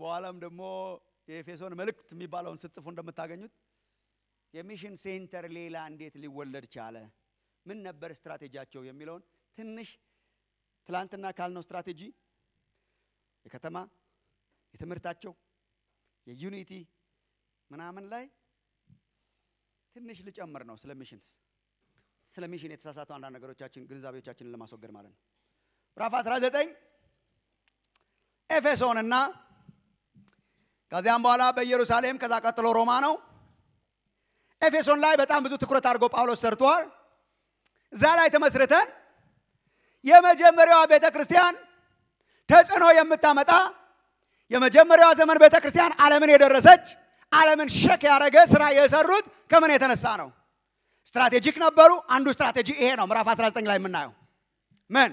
በኋላም ደግሞ የኤፌሶን መልእክት የሚባለውን ስትጽፉ እንደምታገኙት የሚሽን ሴንተር ሌላ እንዴት ሊወለድ ቻለ፣ ምን ነበር ስትራቴጂያቸው የሚለውን ትንሽ ትላንትና ካልነው ስትራቴጂ የከተማ የትምህርታቸው የዩኒቲ ምናምን ላይ ትንሽ ልጨምር ነው። ስለ ሚሽንስ ስለ ሚሽን የተሳሳተው አንዳንድ ነገሮቻችን ግንዛቤዎቻችንን ለማስወገድ ማለት ነው። ራፍ 19 ኤፌሶንና ከዚያም በኋላ በኢየሩሳሌም ከዛ ቀጥሎ ሮማ ነው። ኤፌሶን ላይ በጣም ብዙ ትኩረት አድርጎ ጳውሎስ ሰርቷል። እዛ ላይ ተመስርተን የመጀመሪያዋ ቤተ ክርስቲያን ተጽዕኖ የምታመጣ የመጀመሪያዋ ዘመን ቤተ ክርስቲያን ዓለምን የደረሰች ዓለምን ሸክ ያደረገ ስራ የሰሩት ከምን የተነሳ ነው? ስትራቴጂክ ነበሩ። አንዱ ስትራቴጂ ይሄ ነው። ምዕራፍ 19 ላይ የምናየው ምን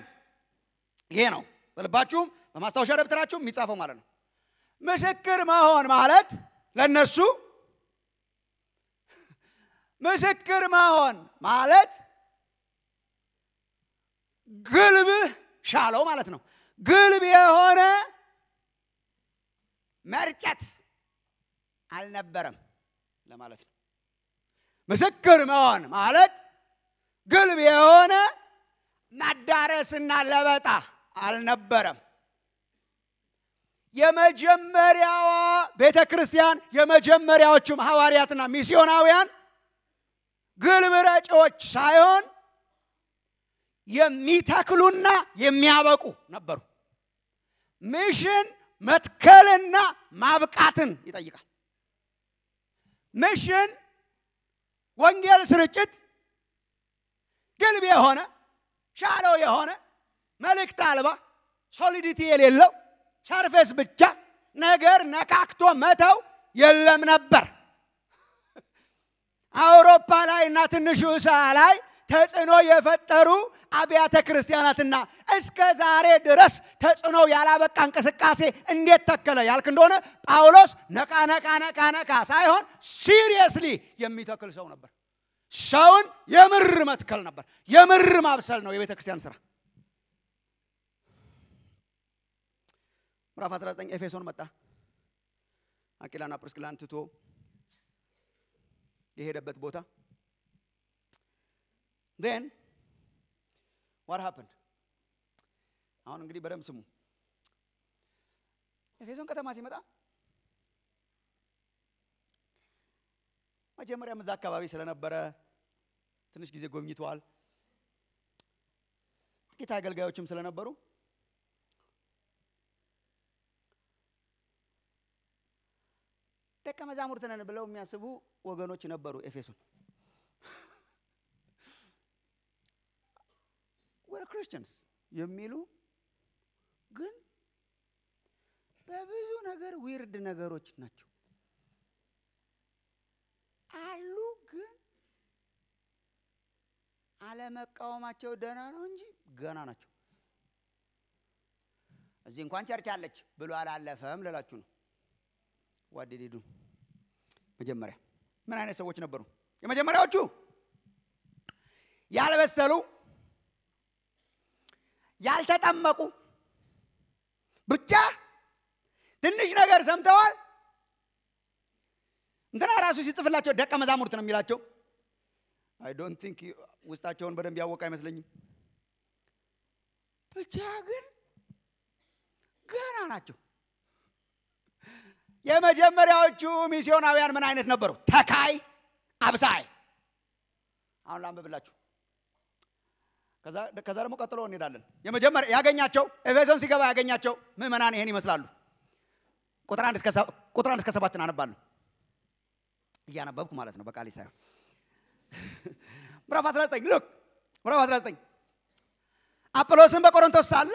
ይሄ ነው። በልባችሁም በማስታወሻ ደብተራችሁም የሚጻፈው ማለት ነው። ምስክር መሆን ማለት ለነሱ ምስክር መሆን ማለት ግልብ ሻለው ማለት ነው። ግልብ የሆነ መርጨት አልነበረም ለማለት ነው። ምስክር መሆን ማለት ግልብ የሆነ ማዳረስና ለበጣ አልነበረም። የመጀመሪያዋ ቤተ ክርስቲያን የመጀመሪያዎቹም ሐዋርያትና ሚስዮናውያን ግልብረጮች ሳይሆን የሚተክሉና የሚያበቁ ነበሩ። ሚሽን መትከልና ማብቃትን ይጠይቃል። ሚሽን ወንጌል ስርጭት ግልብ የሆነ ሻለው የሆነ መልእክት አልባ ሶሊዲቲ የሌለው ቸርፌስ ብቻ ነገር ነካክቶ መተው የለም ነበር። አውሮፓ ላይ እና ትንሹ እስያ ላይ ተጽዕኖ የፈጠሩ አብያተ ክርስቲያናትና እስከ ዛሬ ድረስ ተጽዕኖ ያላበቃ እንቅስቃሴ እንዴት ተከለ ያልክ እንደሆነ ጳውሎስ ነቃ ነቃ ነቃ ነቃ ሳይሆን ሲሪየስሊ የሚተክል ሰው ነበር። ሰውን የምር መትከል ነበር፣ የምር ማብሰል ነው የቤተ ክርስቲያን ስራ። ምዕራፍ 19 ኤፌሶን መጣ። አቂላና ፕርስክላን ትቶ የሄደበት ቦታ ን ዋር ሀፕን አሁን እንግዲህ በደም ስሙ። ኤፌሶን ከተማ ሲመጣ መጀመሪያም እዛ አካባቢ ስለነበረ ትንሽ ጊዜ ጎብኝተዋል። ጥቂት አገልጋዮችም ስለነበሩ ደቀ መዛሙርት ነን ብለው የሚያስቡ ወገኖች ነበሩ ኤፌሶን ወር ክርስቲያንስ የሚሉ ግን በብዙ ነገር ዊርድ ነገሮች ናቸው አሉ። ግን አለመቃወማቸው ደና ነው እንጂ ገና ናቸው። እዚህ እንኳን ቸርች አለች ብሎ አላለፈም ልላችሁ ነው። ዋዲዲዱ መጀመሪያ ምን አይነት ሰዎች ነበሩ? የመጀመሪያዎቹ ያልበሰሉ፣ ያልተጠመቁ፣ ብቻ ትንሽ ነገር ሰምተዋል። እንትና ራሱ ሲጽፍላቸው ደቀ መዛሙርት ነው የሚላቸው። አይ ዶንት ቲንክ ውስጣቸውን በደንብ ያወቀ አይመስለኝም። ብቻ ግን ገና ናቸው። የመጀመሪያዎቹ ሚስዮናውያን ምን አይነት ነበሩ? ተካይ፣ አብሳይ። አሁን ላንብብላችሁ። ከዛ ደግሞ ቀጥሎ እንሄዳለን። የመጀመሪያ ያገኛቸው ኤፌሶን ሲገባ ያገኛቸው ምዕመናን ይሄን ይመስላሉ። ቁጥር አንድ እስከ ሰባትን አነባለሁ እያነበብኩ ማለት ነው፣ በቃሌ ሳይሆን ምዕራፍ 19 ልክ ምዕራፍ 19 አጵሎስን በቆሮንቶስ ሳለ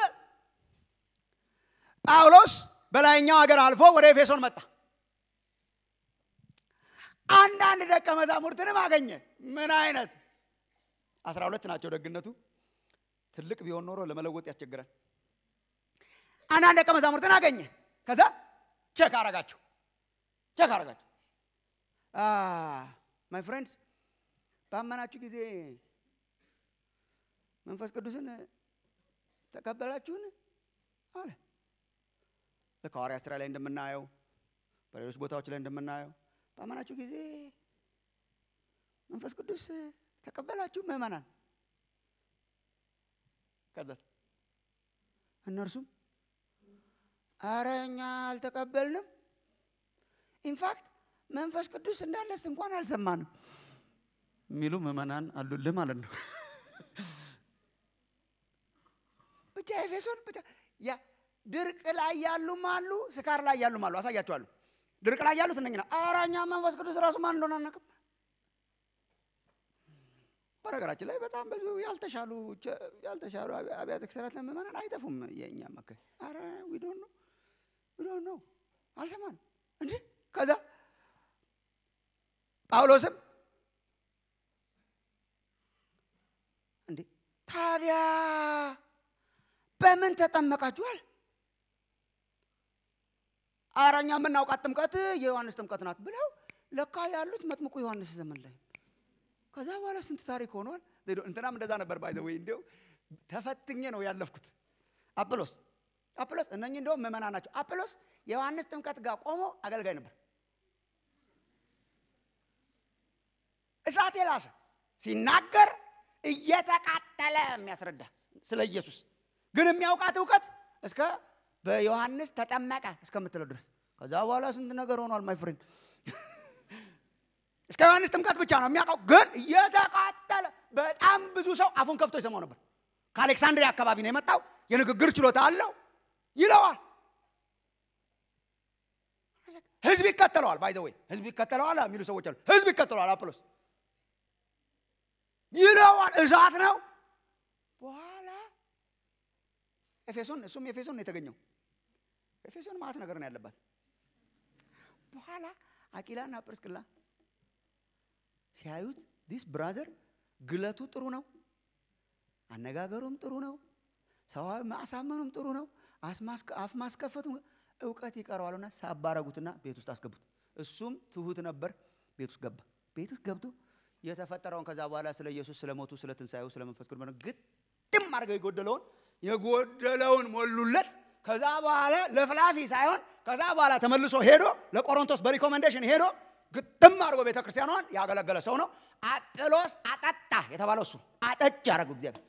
ጳውሎስ በላይኛው ሀገር አልፎ ወደ ኤፌሶን መጣ። አንዳንድ ደቀ መዛሙርትንም አገኘ። ምን አይነት አስራ ሁለት ናቸው። ደግነቱ ትልቅ ቢሆን ኖሮ ለመለወጥ ያስቸግራል። አንዳንድ ደቀ መዛሙርትን አገኘ። ከዛ ቼክ አረጋቸው፣ ቼክ አረጋቸው። ማይ ፍሬንድስ ባመናችሁ ጊዜ መንፈስ ቅዱስን ተቀበላችሁን አለ። ሐዋርያት ስራ ላይ እንደምናየው በሌሎች ቦታዎች ላይ እንደምናየው በአመናችሁ ጊዜ መንፈስ ቅዱስ ተቀበላችሁ ምእመናን። ከዛስ እነርሱም አረ እኛ አልተቀበልንም፣ ኢንፋክት መንፈስ ቅዱስ እንዳለስ እንኳን አልሰማንም የሚሉ ምእመናን አሉል ማለት ነው። ብቻ ኤፌሶን ብቻ ያ ድርቅ ላይ ያሉም አሉ፣ ስካር ላይ ያሉም አሉ። አሳያቸዋለሁ። ድርቅ ላይ ያሉት እነኝህ ነው። ኧረ እኛ መንፈስ ቅዱስ ራሱ ማን እንደሆነ አናውቅም። በነገራችን ላይ በጣም ብዙ ያልተሻሉ ያልተሻሉ አብያተ ክርስቲያናት ለምእመናን አይጠፉም። የእኛ መከ ኧረ ዊዶን ነው ዊዶን ነው አልሰማንም እንዲ ከዛ ጳውሎስም እንዴ ታዲያ በምን ተጠመቃችኋል? ኧረ እኛ የምናውቃት ጥምቀት የዮሐንስ ጥምቀት ናት ብለው ለካ ያሉት መጥምቁ ዮሐንስ ዘመን ላይ ከዛ በኋላ ስንት ታሪክ ሆኗል። እንትናም እንደዛ ነበር ባይዘው ወይ እንዲያው ተፈትኜ ነው ያለፍኩት። አጵሎስ አጵሎስ እነኚህ እንደውም ምእመና ናቸው። አጵሎስ የዮሐንስ ጥምቀት ጋር ቆሞ አገልጋይ ነበር። እሳት የላሰ ሲናገር እየተቃጠለ የሚያስረዳ ስለ ኢየሱስ ግን የሚያውቃት እውቀት እስከ በዮሐንስ ተጠመቀ እስከምትለው ድረስ ከዛ በኋላ ስንት ነገር ሆኗል ማይ ፍሬንድ እስከ ዮሐንስ ጥምቀት ብቻ ነው የሚያውቀው ግን እየተቃጠለ በጣም ብዙ ሰው አፉን ከፍቶ ይሰማው ነበር ከአሌክሳንድሪያ አካባቢ ነው የመጣው የንግግር ችሎታ አለው ይለዋል ህዝብ ይከተለዋል ባይዘወይ ህዝብ ይከተለዋል የሚሉ ሰዎች አሉ ህዝብ ይከተለዋል አፕሎስ ይለዋል እሳት ነው በኋላ ኤፌሶን እሱም ኤፌሶን ነው የተገኘው ኤፌሶን ማት ነገር ነው ያለባት። በኋላ አቂላና ጵርስቅላ ሲያዩት ዲስ ብራዘር ግለቱ ጥሩ ነው፣ አነጋገሩም ጥሩ ነው፣ ሰዋዊ ማሳመኑም ጥሩ ነው፣ አፍ ማስከፈቱ እውቀት ይቀረዋልና ሳባረጉትና ቤት ውስጥ አስገቡት። እሱም ትሁት ነበር፣ ቤት ውስጥ ገባ። ቤት ውስጥ ገብቶ የተፈጠረውን ከዛ በኋላ ስለ ኢየሱስ፣ ስለ ሞቱ፣ ስለ ትንሣኤው፣ ስለ መንፈስ ግጥም አድርገው የጎደለውን የጎደለውን ሞሉለት። ከዛ በኋላ ለፍላፊ ሳይሆን ከዛ በኋላ ተመልሶ ሄዶ ለቆሮንቶስ በሪኮመንዴሽን ሄዶ ግጥም አድርጎ ቤተ ክርስቲያኗን ያገለገለ ሰው ነው። አጵሎስ አጠጣ የተባለው እሱ አጠጭ ያደረጉ እግዚአብሔር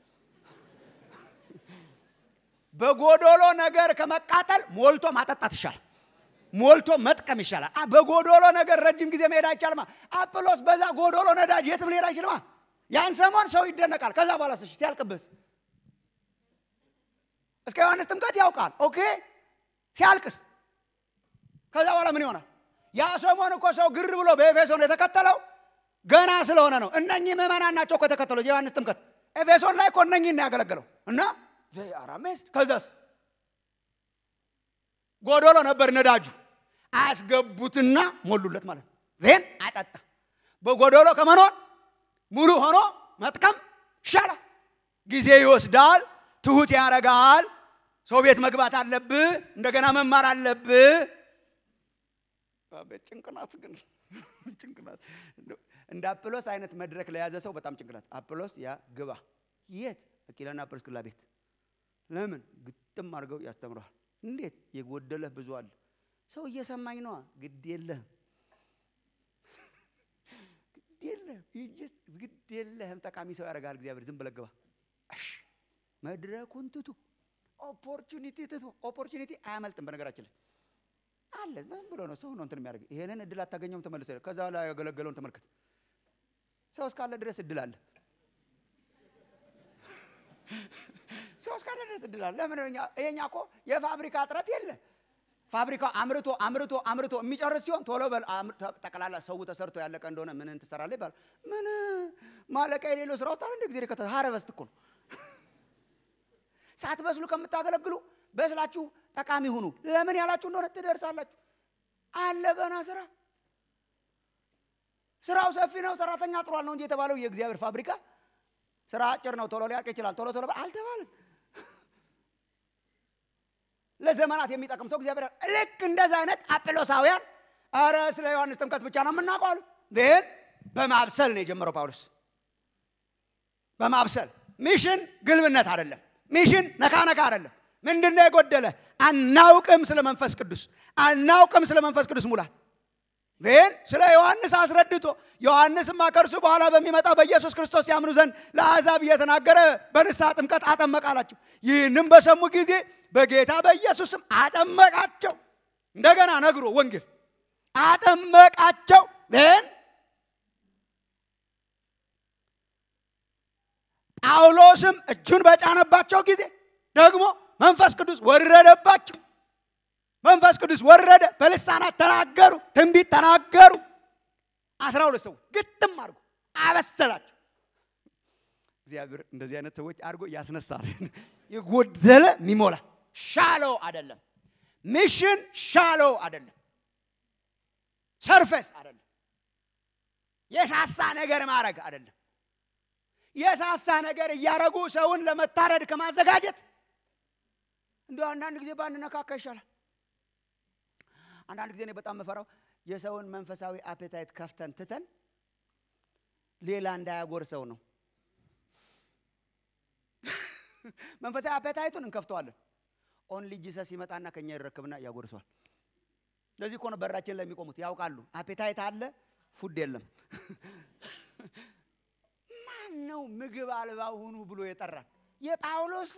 በጎዶሎ ነገር ከመቃጠል ሞልቶ ማጠጣት ይሻላል። ሞልቶ መጥቀም ይሻላል። በጎዶሎ ነገር ረጅም ጊዜ መሄድ አይቻልማ። አጵሎስ በዛ ጎዶሎ ነዳጅ የትም ሊሄድ አይችልማ። ያን ሰሞን ሰው ይደነቃል። ከዛ በኋላ ሲያልቅብስ እስከ ዮሐንስ ጥምቀት ያውቃል። ኦኬ ሲያልቅስ ከዛ በኋላ ምን ይሆናል? ያ ሰሞን እኮ ሰው ግር ብሎ በኤፌሶን የተከተለው ገና ስለሆነ ነው። እነኚህ ምዕመናን ናቸው እኮ የተከተለው የዮሐንስ ጥምቀት። ኤፌሶን ላይ እኮ እነኚህን ያገለገለው እና አራሜስ ከዛስ ጎዶሎ ነበር ነዳጁ። አስገቡትና ሞሉለት ማለት ነው። ዜን አጠጣ። በጎዶሎ ከመኖር ሙሉ ሆኖ መጥቀም ይሻላል። ጊዜ ይወስዳል። ትሁት ያረጋል። ሰው ቤት መግባት አለብህ፣ እንደገና መማር አለብህ። ጭንቅላት ግን ጭንቅላት እንደ አጵሎስ አይነት መድረክ ለያዘ ሰው በጣም ጭንቅላት። አጵሎስ ያ ግባ የት አቂላና ክላ ቤት ለምን ግጥም አድርገው ያስተምረዋል። እንዴት የጎደለህ ብዙ አለ። ሰው እየሰማኝ ነዋ። ግድ የለህም ግድ የለህም ግድ የለህም። ጠቃሚ ሰው ያደርጋል እግዚአብሔር። ዝም ብለህ ግባ መድረኩን ትቱ። ኦፖርቹኒቲ ትቱ። ኦፖርቹኒቲ አያመልጥም። በነገራችን ላይ አለ ምን ብሎ ነው ሰው ነው እንትን የሚያደርግ ይሄንን እድል አታገኘውም። ተመልሰ ከዛ ላይ ያገለገለውን ተመልከት። ሰው እስካለ ድረስ እድል አለ። ሰው እስካለ ድረስ እድል አለ። ለምን ይሄኛ እኮ የፋብሪካ እጥረት የለ ፋብሪካው አምርቶ አምርቶ አምርቶ የሚጨርስ ሲሆን ቶሎ በል ጠቅላላ ሰው ተሰርቶ ያለቀ እንደሆነ ምን ትሰራለህ ይባላል። ምን ማለቂያ የሌለው ስራ ውስጥ አንድ ጊዜ ከተሃረበስት እኮ ነው ሳትበስሉ ከምታገለግሉ በስላችሁ ጠቃሚ ሁኑ። ለምን ያላችሁ እንደሆነ ትደርሳላችሁ። አለ ገና ስራ። ስራው ሰፊ ነው፣ ሰራተኛ አጥሯል ነው እንጂ የተባለው የእግዚአብሔር ፋብሪካ ስራ አጭር ነው፣ ቶሎ ሊያቅ ይችላል። ቶሎ ቶሎ አልተባለም። ለዘመናት የሚጠቅም ሰው እግዚአብሔር ልክ እንደዚህ አይነት አጵሎሳውያን አረ ስለ ዮሐንስ ጥምቀት ብቻ ነው የምናውቀው አሉ። ግን በማብሰል ነው የጀመረው ጳውሎስ። በማብሰል ሚሽን ግልብነት አይደለም። ሚሽን ነካ ነካ አይደለም። ምንድነው የጎደለ? አናውቅም ስለ መንፈስ ቅዱስ፣ አናውቅም ስለ መንፈስ ቅዱስ ሙላት ግን ስለ ዮሐንስ አስረድቶ ዮሐንስማ ከእርሱ በኋላ በሚመጣው በኢየሱስ ክርስቶስ ያምኑ ዘንድ ለአሕዛብ እየተናገረ በንስሐ ጥምቀት አጠመቃላቸው። ይህንም በሰሙ ጊዜ በጌታ በኢየሱስም አጠመቃቸው። እንደገና ነግሮ ወንጌል አጠመቃቸው። ግን ጳውሎስም እጁን በጫነባቸው ጊዜ ደግሞ መንፈስ ቅዱስ ወረደባቸው። መንፈስ ቅዱስ ወረደ፣ በልሳናት ተናገሩ፣ ትንቢት ተናገሩ። አስራ ሁለት ሰዎች ግጥም አድርጎ አበሰላቸው። እግዚአብሔር እንደዚህ አይነት ሰዎች አድርጎ ያስነሳል። የጎደለ ሚሞላ ሻለው አይደለም፣ ሚሽን ሻለው አይደለም፣ ሰርፌስ አይደለም፣ የሳሳ ነገር ማድረግ አይደለም። የሳሳ ነገር እያረጉ ሰውን ለመታረድ ከማዘጋጀት እንደ አንዳንድ ጊዜ ባንነካካ ይሻላል። አንዳንድ ጊዜ እኔ በጣም መፈራው የሰውን መንፈሳዊ አፔታይት ከፍተን ትተን ሌላ እንዳያጎርሰው ነው። መንፈሳዊ አፔታይቱን እንከፍተዋለን። ኦንሊ ጂሰስ ይመጣና ከኛ ይረክብና ያጎርሰዋል። ለዚህ እኮ ነው በራችን ለሚቆሙት ያውቃሉ፣ አፔታይት አለ፣ ፉድ የለም። ማን ነው ምግብ አልባ ሁኑ ብሎ የጠራን? የጳውሎስ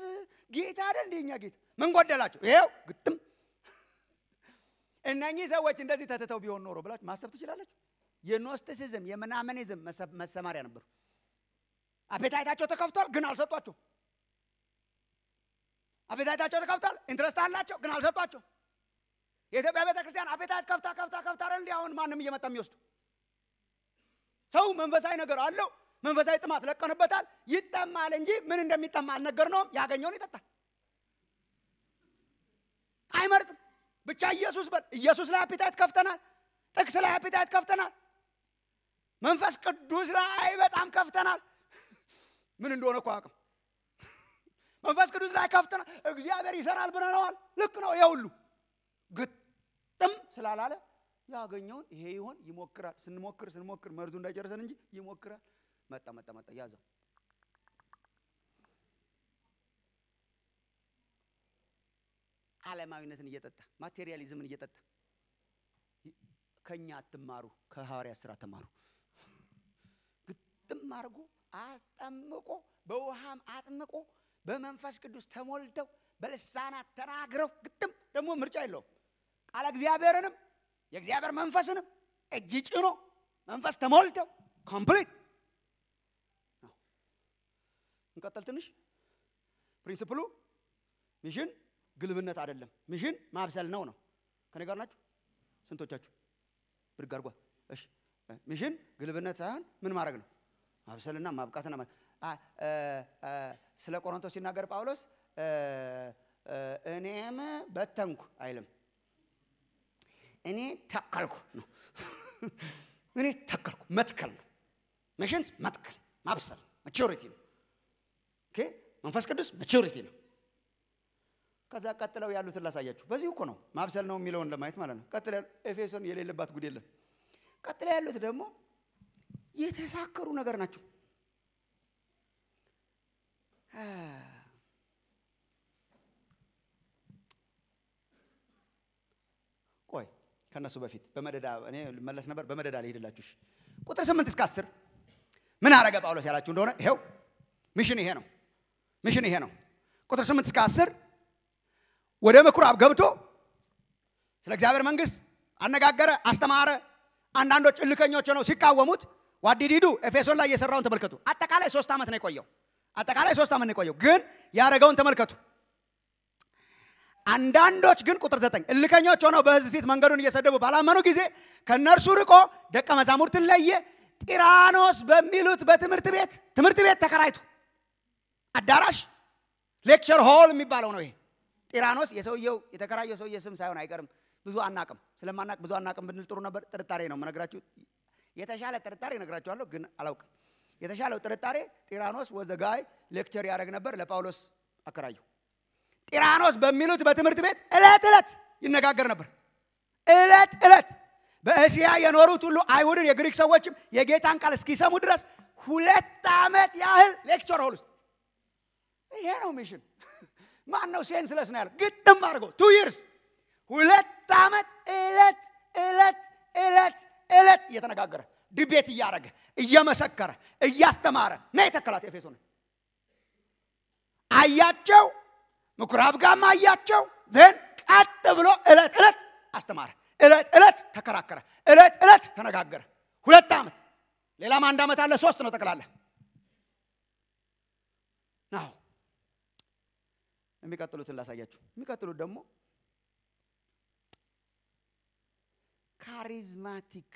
ጌታ አይደል? እንደኛ ጌታ ምን ጎደላቸው? ይሄው ግጥም። እነኚህ ሰዎች እንደዚህ ተትተው ቢሆን ኖሮ ብላችሁ ማሰብ ትችላለች። የኖስቲሲዝም የምናምኒዝም መሰማሪያ ነበሩ። አቤታይታቸው ተከፍቷል፣ ግን አልሰጧቸው። አቤታይታቸው ተከፍቷል፣ ኢንትረስት አላቸው፣ ግን አልሰጧቸው። የኢትዮጵያ ቤተ ክርስቲያን አቤታይት ከፍታ ከፍታ ከፍታ እንዲህ አሁን ማንም እየመጣ የሚወስዱ ሰው መንፈሳዊ ነገር አለው መንፈሳዊ ጥማት ለቀንበታል። ይጠማል እንጂ ምን እንደሚጠማ አልነገር ነውም። ያገኘውን ይጠጣል፣ አይመርጥም። ብቻ ኢየሱስ በል። ኢየሱስ ላይ አፒታይት ከፍተናል። ጥቅስ ላይ አፒታይት ከፍተናል። መንፈስ ቅዱስ ላይ በጣም ከፍተናል። ምን እንደሆነ እኮ አቅም መንፈስ ቅዱስ ላይ ከፍተናል። እግዚአብሔር ይሰራል ብለነዋል። ልክ ነው። ይሄ ሁሉ ግጥም ስላላለ ያገኘውን ይሄ ይሆን ይሞክራል። ስንሞክር ስንሞክር መርዙ እንዳይጨርሰን እንጂ ይሞክራል። መጣ መጣ መጣ ያዘው። አለማዊነትን እየጠጣ ማቴሪያሊዝምን እየጠጣ ከኛ አትማሩ፣ ከሐዋርያ ስራ ተማሩ። ግጥም አርጎ አጠምቆ በውሃም አጥምቆ በመንፈስ ቅዱስ ተሞልተው በልሳናት ተናግረው ግጥም ደግሞ ምርጫ የለውም። ቃለ እግዚአብሔርንም የእግዚአብሔር መንፈስንም እጅ ጭኖ መንፈስ ተሞልተው ኮምፕሊት እንቀጥል ትንሽ። ፕሪንስፕሉ ሚሽን ግልብነት አይደለም፣ ሚሽን ማብሰል ነው ነው። ከኔ ጋር ናችሁ? ስንቶቻችሁ ብድግ አድርጓ። እሺ፣ ሚሽን ግልብነት ሳይሆን ምን ማድረግ ነው? ማብሰልና ማብቃትና ስለ ቆሮንቶስ ሲናገር ጳውሎስ እኔም በተንኩ አይልም፣ እኔ ተከልኩ ነው። እኔ ተከልኩ መትከል ነው። ሚሽንስ መትከል ማብሰል ማቹሪቲ ነው። ኦኬ መንፈስ ቅዱስ መቹሪቲ ነው። ከዛ ቀጥለው ያሉትን ላሳያችሁ። በዚህ እኮ ነው ማብሰል ነው የሚለውን ለማየት ማለት ነው። ቀጥለ ኤፌሶን የሌለባት ጉድ የለም። ቀጥለ ያሉት ደግሞ የተሳከሩ ነገር ናቸው። ቆይ ከነሱ በፊት በመደዳ እኔ መለስ ነበር። በመደዳ ልሄድላችሁ። ቁጥር ስምንት እስከ አስር ምን አረገ ጳውሎስ ያላችሁ እንደሆነ ይኸው ሚሽን ይሄ ነው። ምሽን ይሄ ነው። ቁጥር 8 እስከ 10 ወደ ምኩራብ ገብቶ ስለ እግዚአብሔር መንግስት አነጋገረ፣ አስተማረ። አንዳንዶች እልከኞች ሆነው ሲቃወሙት ዋዲዲዱ ኤፌሶን ላይ የሰራውን ተመልከቱ። አጠቃላይ ሶስት ዓመት ነው የቆየው። አጠቃላይ ሶስት ዓመት ነው የቆየው፣ ግን ያደረገውን ተመልከቱ። አንዳንዶች ግን ቁጥር ዘጠኝ እልከኞች ሆነው በህዝብ ፊት መንገዱን እየሰደቡ ባላመኑ ጊዜ ከእነርሱ ርቆ ደቀ መዛሙርትን ለየ። ጢራኖስ በሚሉት በትምህርት ቤት ትምህርት ቤት ተከራይቱ አዳራሽ ሌክቸር ሆል የሚባለው ነው ይሄ ጢራኖስ የሰውየው የተከራየው ሰውዬ ስም ሳይሆን አይቀርም ብዙ አናቅም ስለማናቅ ብዙ አናቅም ብንል ጥሩ ነበር ጥርጣሬ ነው መነግራችሁ የተሻለ ጥርጣሬ ነግራችኋለሁ፣ ግን አላውቅም የተሻለው ጥርጣሬ ጢራኖስ ወዘጋይ ሌክቸር ያደረግ ነበር ለጳውሎስ አከራዩ ጢራኖስ በሚሉት በትምህርት ቤት እለት እለት ይነጋገር ነበር እለት እለት በእስያ የኖሩት ሁሉ አይሁድን የግሪክ ሰዎችም የጌታን ቃል እስኪሰሙ ድረስ ሁለት ዓመት ያህል ሌክቸር ሆል ውስጥ ይሄ ነው ሚሽን። ማን ነው ለስ ነው ያለው? ግጥም አድርገው ቱ ይርስ ሁለት ዓመት እለት እለት እለት እለት እየተነጋገረ ድቤት እያደረገ እየመሰከረ እያስተማረ ና የተከላት ኤፌሶን አያቸው ምኩራብ ጋማ አያቸው ዘን ቀጥ ብሎ እለት እለት አስተማረ። እለት እለት ተከራከረ። እለት እለት ተነጋገረ። ሁለት ዓመት ሌላም አንድ ዓመት አለ። ሶስት ነው ጠቅላላ የሚቀጥሉትን ላሳያችሁ። የሚቀጥሉት ደግሞ ካሪዝማቲክ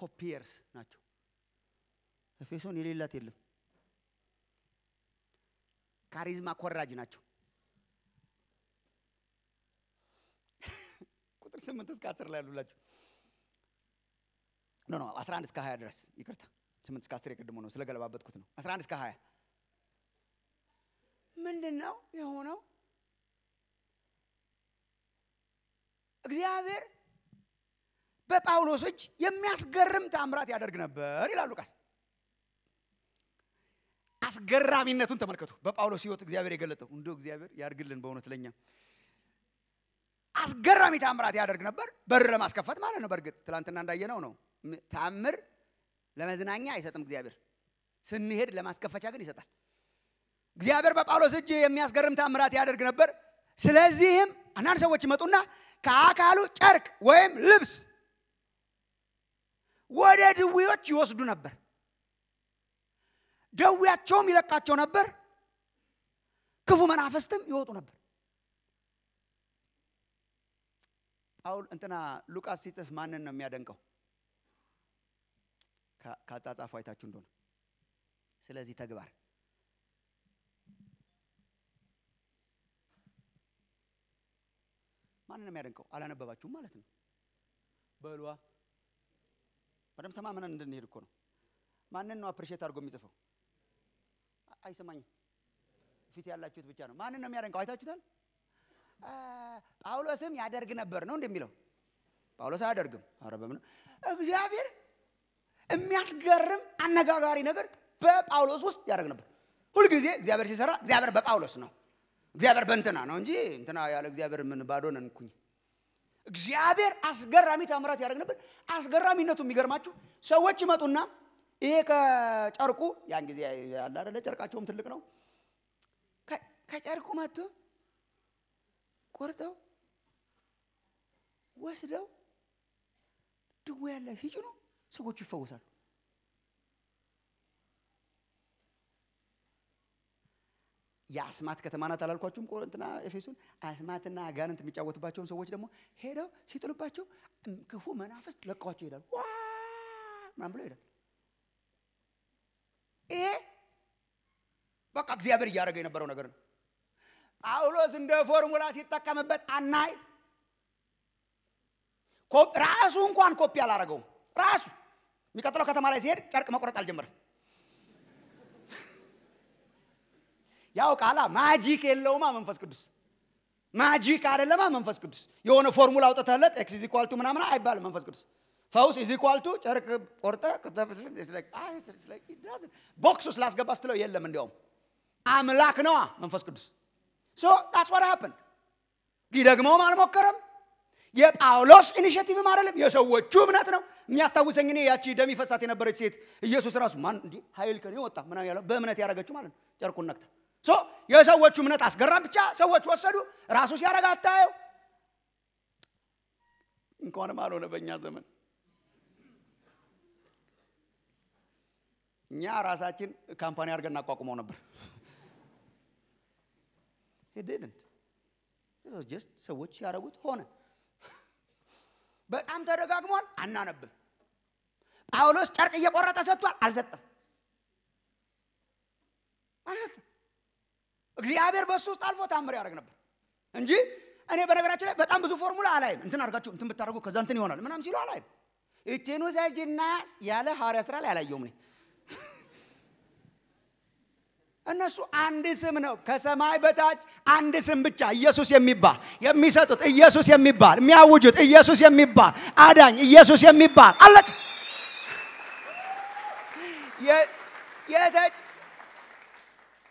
ኮፒየርስ ናቸው። ኤፌሶን የሌላት የለም። ካሪዝማ ኮራጅ ናቸው። ቁጥር ስምንት እስከ አስር ላይ ያሉላችሁ ኖ ኖ አስራ አንድ እስከ ሀያ ድረስ ይቅርታ ስምንት እስከ አስር የቅድሞ ነው ስለገለባበጥኩት ነው። 11 እስከ ሀያ ምንድን ነው የሆነው? እግዚአብሔር በጳውሎስ እጅ የሚያስገርም ታምራት ያደርግ ነበር ይላል ሉቃስ። አስገራሚነቱን ተመልከቱ። በጳውሎስ ህይወት እግዚአብሔር የገለጠው እንዶ እግዚአብሔር ያድርግልን በእውነት ለኛ አስገራሚ ታምራት ያደርግ ነበር። በር ለማስከፈት ማለት ነው። በእርግጥ ትላንትና እንዳየነው ነው ታምር ለመዝናኛ አይሰጥም እግዚአብሔር። ስንሄድ ለማስከፈቻ ግን ይሰጣል። እግዚአብሔር በጳውሎስ እጅ የሚያስገርም ታምራት ያደርግ ነበር። ስለዚህም አንዳንድ ሰዎች ይመጡና ከአካሉ ጨርቅ ወይም ልብስ ወደ ድዌዎች ይወስዱ ነበር። ደዌያቸውም ይለቃቸው ነበር፣ ክፉ መናፈስትም ይወጡ ነበር። ጳውል እንትና ሉቃስ ሲጽፍ ማንን ነው የሚያደንቀው? ከአጻጻፉ አይታችሁ እንደሆነ። ስለዚህ ተግባር ማንን ነው የሚያደንቀው? አላነበባችሁም ማለት ነው። በሏ በደም ተማመነን እንድንሄድ እኮ ነው። ማንን ነው አፕሪሼት አድርጎ የሚጽፈው? አይሰማኝም። ፊት ያላችሁት ብቻ ነው። ማንን ነው የሚያደንቀው? አይታችሁታል። ጳውሎስም ያደርግ ነበር ነው እንደሚለው ጳውሎስ አያደርግም። አረ በምን እግዚአብሔር የሚያስገርም አነጋጋሪ ነገር በጳውሎስ ውስጥ ያደርግ ነበር። ሁልጊዜ እግዚአብሔር ሲሰራ እግዚአብሔር በጳውሎስ ነው፣ እግዚአብሔር በእንትና ነው እንጂ እንትና ያለ እግዚአብሔር ምን ባዶ ነን እግዚአብሔር አስገራሚ ታምራት ያደርግ ነበር። አስገራሚነቱ የሚገርማችሁ ሰዎች ይመጡና ይሄ ከጨርቁ ያን ጊዜ ያለ አይደለ ጨርቃቸውም ትልቅ ነው። ከጨርቁ መጥቶ ቆርጠው ወስደው ድዌ ያለ ሲጭኑ ሰዎቹ ይፈወሳሉ። የአስማት ከተማ ናት አላልኳችሁም? ቆሮንትና ኤፌሶን አስማትና አጋንንት የሚጫወትባቸውን ሰዎች ደግሞ ሄደው ሲጥሉባቸው ክፉ መናፍስት ለቀዋቸው ይሄዳሉ። ዋ ምናምን ብለው ይሄዳል። ይሄ በቃ እግዚአብሔር እያደረገ የነበረው ነገር ነው። ጳውሎስ እንደ ፎርሙላ ሲጠቀምበት አናይ። ራሱ እንኳን ኮፒ አላረገውም ራሱ የሚቀጥለው ከተማ ላይ ሲሄድ ጨርቅ መቁረጥ አልጀመርም። ያው ቃላ ማጂክ የለውማ መንፈስ ቅዱስ ማጂክ አይደለማ መንፈስ ቅዱስ። የሆነ ፎርሙላ አውጥተለት ኤክስ ኢዝ ኢኳል ቱ ምናምን አይባልም መንፈስ ቅዱስ። ፈውስ ኢዝ ኢኳል ቱ ጨርቅ ቆርጠ ቦክስ ውስጥ ላስገባ ስትለው የለም። እንዲያውም አምላክ ነዋ መንፈስ ቅዱስ። ሶ ዳትስ ዋት ሀፕን ሊደግመውም አልሞከረም። የጳውሎስ ኢኒሽቲቭም አይደለም፣ የሰዎቹ እምነት ነው። የሚያስታውሰኝ እኔ ያቺ ደም ይፈሳት የነበረች ሴት ኢየሱስ ራሱ ማን እንዲህ ኃይል ከኔ ወጣ ምናምን ያለው በእምነት ያደረገችው ማለት ነው። ጨርቁን ነክታ ሶ የሰዎቹ እምነት አስገራም። ብቻ ሰዎች ወሰዱ። ራሱ ሲያደርግ አታየው። እንኳንም አልሆነ በእኛ ዘመን እኛ ራሳችን ካምፓኒ አድርገን እናቋቁመው ነበር። ሄደን ሰዎች ሲያደርጉት ሆነ። በጣም ተደጋግሟል፣ አናነብም። ጳውሎስ ጨርቅ እየቆረጠ ሰጥቷል፣ አልሰጠም። ማለት እግዚአብሔር በእሱ ውስጥ አልፎ ታምር ያደርግ ነበር እንጂ እኔ በነገራችን ላይ በጣም ብዙ ፎርሙላ አላይም። እንትን አድርጋችሁ እንትን ብታደርጉ ከዛ እንትን ይሆናል ምናም ሲሉ አላይም። እቴኑ ዘጅና ያለ ሐዋርያ ስራ ላይ አላየውም ነኝ እነሱ አንድ ስም ነው። ከሰማይ በታች አንድ ስም ብቻ ኢየሱስ የሚባል የሚሰጡት፣ ኢየሱስ የሚባል የሚያውጁት፣ ኢየሱስ የሚባል አዳኝ፣ ኢየሱስ የሚባል አለ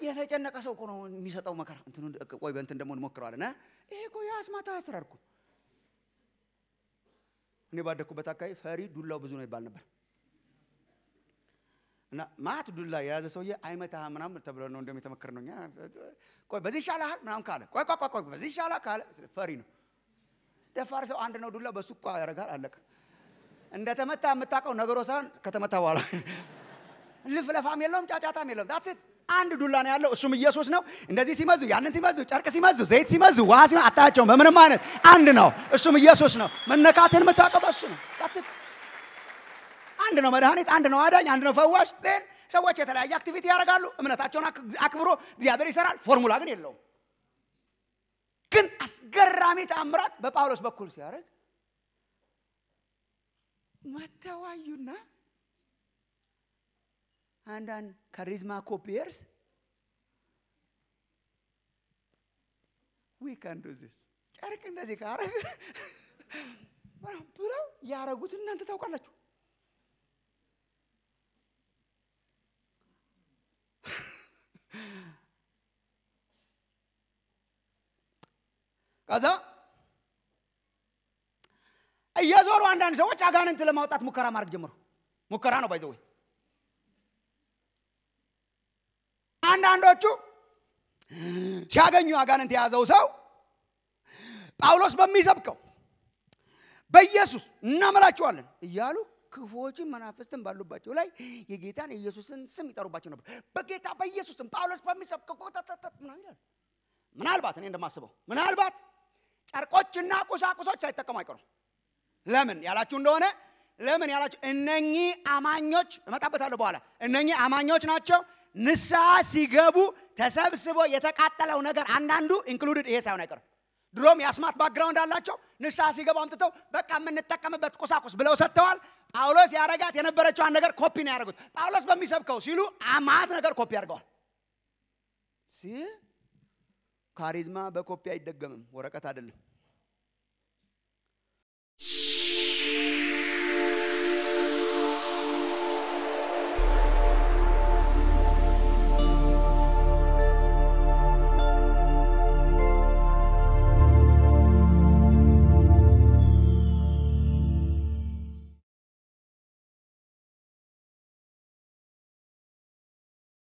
የተጨነቀ ሰው እኮ ነው የሚሰጠው መከራ። እንትኑ ቆይ በእንትን ደግሞ እንሞክረዋለን። ይሄ እኮ የአስማታ አስራርኩ እኔ ባደግኩበት አካባቢ ፈሪ ዱላው ብዙ ነው ይባል ነበር። እና ማት ዱላ የያዘ ሰውዬ አይመታህ ምናምን ተብሎ ነው ነው። ቆይ በዚህ ምናምን ካለ ቆይ ቆይ ቆይ በዚህ ካለ ፈሪ ነው። ደፋር ሰው አንድ ነው ዱላ በሱ አለቀ። እንደተመታ የምታውቀው ነገሮ ሳይሆን ከተመታ በኋላ ልፍለፋም የለውም ጫጫታም የለውም። ዳትስ አንድ ዱላ ነው ያለው፣ እሱም ኢየሱስ ነው። እንደዚህ ሲመዙ፣ ያንን ሲመዙ፣ ጨርቅ ሲመዙ፣ ዘይት ሲመዙ፣ ውሃ ሲመ አታያቸውም። በምንም አይነት አንድ ነው፣ እሱም ኢየሱስ ነው። መነካትን የምታውቀው ነው። ዳትስ አንድ ነው መድኃኒት፣ አንድ ነው አዳኝ፣ አንድ ነው ፈዋሽ። ን ሰዎች የተለያየ አክቲቪቲ ያደርጋሉ። እምነታቸውን አክብሮ እግዚአብሔር ይሰራል። ፎርሙላ ግን የለውም። ግን አስገራሚ ተአምራት በጳውሎስ በኩል ሲያደርግ መተዋዩና አንዳንድ ካሪዝማ ኮፒየርስ ዊካንዱ ጨርቅ እንደዚህ ካረግ ብለው ያረጉት እናንተ ታውቃላችሁ። ከዛ እየዞሩ አንዳንድ ሰዎች አጋንንት ለማውጣት ሙከራ ማድረግ ጀምሩ። ሙከራ ነው ባይዘወይ። አንዳንዶቹ ሲያገኙ አጋንንት የያዘው ሰው ጳውሎስ በሚሰብከው በኢየሱስ እናመላችኋለን እያሉ ክፉዎችን መናፍስትን ባሉባቸው ላይ የጌታን የኢየሱስን ስም ይጠሩባቸው ነበር። በጌታ በኢየሱስም ጳውሎስ በሚሰብከው ቆጠጠጠጥ ነው ይላል። ምናልባት እኔ እንደማስበው ምናልባት ጨርቆችና ቁሳቁሶች ሳይጠቀሙ አይቀሩ። ለምን ያላችሁ እንደሆነ ለምን ያላችሁ እነኚህ አማኞች እመጣበታለሁ በኋላ እነኚህ አማኞች ናቸው። ንስሐ ሲገቡ ተሰብስቦ የተቃጠለው ነገር አንዳንዱ ኢንክሉድድ ይሄ ሳይሆን አይቀርም ድሮም የአስማት ባግራውንድ አላቸው። ንስሐ ሲገቡ አምጥተው በቃ የምንጠቀምበት ቁሳቁስ ብለው ሰጥተዋል። ጳውሎስ ያረጋት የነበረችዋን ነገር ኮፒ ነው ያደረጉት። ጳውሎስ በሚሰብከው ሲሉ አማት ነገር ኮፒ አድርገዋል። ሲ ካሪዝማ በኮፒ አይደገምም፣ ወረቀት አይደለም።